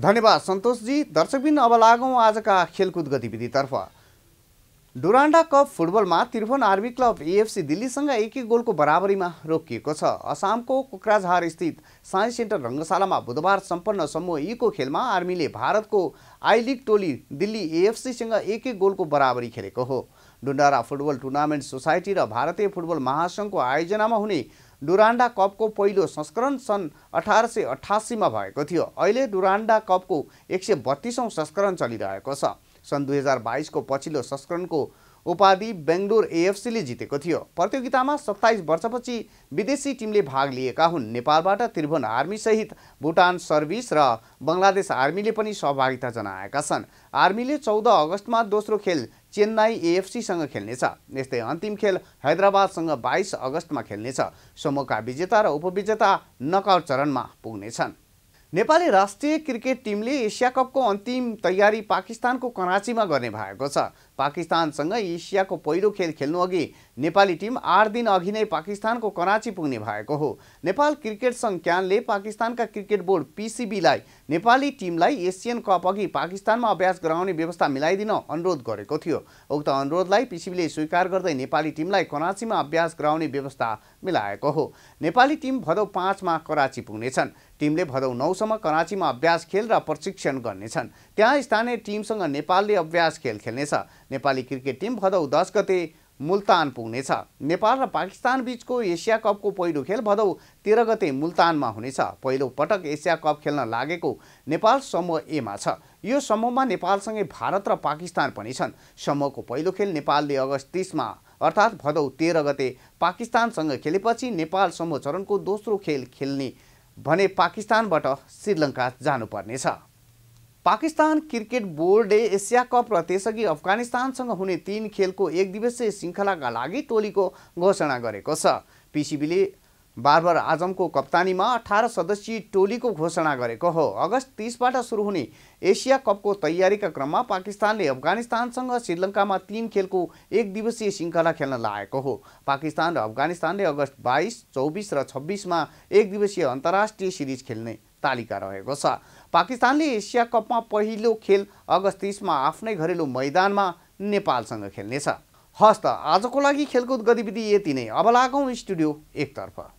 धन्यवाद सन्तोषजी दर्शकबिन अब लागौँ आजका खेलकुद गतिविधितर्फ डुरान्डा कप फुटबलमा त्रिभुवन आर्मी क्लब एएफसी दिल्लीसँग एक एक गोलको बराबरीमा रोकिएको छ आसामको कोक्राझार स्थित साइन्स सेन्टर रङ्गशालामा बुधबार सम्पन्न समूह ईको खेलमा आर्मीले भारतको आई लिग टोली दिल्ली एएफसीसँग एक एक गोलको बराबरी खेलेको हो डुन्डारा फुटबल टुर्नामेन्ट सोसाइटी र भारतीय फुटबल महासङ्घको आयोजनामा हुने डुरान्डा कपको पहिलो संस्करण सन् अठार सय अठासीमा भएको थियो अहिले डुरान्डा कपको एक सय बत्तिसौँ संस्करण चलिरहेको छ सन् दुई हजार बाइसको पछिल्लो संस्करणको उपाधि बेङ्गलोर एएफसीले जितेको थियो प्रतियोगितामा सत्ताइस वर्षपछि विदेशी टिमले भाग लिएका हुन् नेपालबाट त्रिभुवन आर्मीसहित भुटान सर्भिस र बङ्गलादेश आर्मीले पनि सहभागिता जनाएका छन् आर्मीले चौध अगस्तमा दोस्रो खेल चेन्नाई एएफसीसँग खेल्नेछ यस्तै अन्तिम खेल हैदराबादसँग बाइस अगस्तमा खेल्नेछ समूहका विजेता र उपविजेता नकआउट चरणमा पुग्नेछन् नेपाली राष्ट्रिय क्रिकेट टिमले एसिया कपको अन्तिम तयारी पाकिस्तानको कराँचीमा गर्ने भएको छ पाकिस्तानसँग एसियाको पहिलो खेल खेल्नु अघि नेपाली टिम आठ दिन अघि नै पाकिस्तानको कराँची पुग्ने भएको हो नेपाल क्रिकेट सङ्घ क्यानले पाकिस्तानका क्रिकेट बोर्ड पिसिबीलाई नेपाली टिमलाई एसियन कप अघि पाकिस्तानमा अभ्यास गराउने व्यवस्था मिलाइदिन अनुरोध गरेको थियो उक्त अनुरोधलाई पिसिबीले स्वीकार गर्दै नेपाली टिमलाई कराँचीमा अभ्यास गराउने व्यवस्था मिलाएको हो नेपाली टिम भदौ पाँचमा कराँची पुग्नेछन् टिमले भदौ नौ चौधसम्म कराँचीमा अभ्यास खेल र प्रशिक्षण गर्नेछन् त्यहाँ स्थानीय टिमसँग नेपालले अभ्यास खेल खेल्नेछ नेपाली क्रिकेट टिम भदौ दस गते मुल्तान पुग्नेछ नेपाल र पाकिस्तान बीचको एसिया कपको पहिलो खेल भदौ तेह्र गते मुल्तानमा हुनेछ पहिलो पटक एसिया कप खेल्न लागेको नेपाल समूह एमा छ यो समूहमा नेपालसँगै भारत र पाकिस्तान पनि छन् समूहको पहिलो खेल नेपालले अगस्त तिसमा अर्थात् भदौ तेह्र गते पाकिस्तानसँग खेलेपछि नेपाल समूह चरणको दोस्रो खेल खेल्ने भने पाकिस्तानबाट श्रीलङ्का जानुपर्नेछ पाकिस्तान क्रिकेट बोर्डले एसिया कप र त्यसअघि अफगानिस्तानसँग हुने तीन खेलको एक दिवसीय श्रृङ्खलाका लागि टोलीको घोषणा गरेको छ पिसिबीले बार्बर आजमको कप्तानीमा अठार सदस्यीय टोलीको घोषणा गरेको हो अगस्त तिसबाट सुरु हुने एसिया कपको तयारीका क्रममा पाकिस्तानले अफगानिस्तानसँग श्रीलङ्कामा तीन खेलको एक दिवसीय श्रृङ्खला खेल्न लागेको हो पाकिस्तान र अफगानिस्तानले अगस्त बाइस चौबिस र छब्बिसमा एक दिवसीय अन्तर्राष्ट्रिय सिरिज खेल्ने तालिका रहेको छ पाकिस्तानले एसिया कपमा पहिलो खेल अगस्त तिसमा आफ्नै घरेलु मैदानमा नेपालसँग खेल्नेछ हस्त आजको लागि खेलकुद गतिविधि यति नै अब लागौँ स्टुडियो एकतर्फ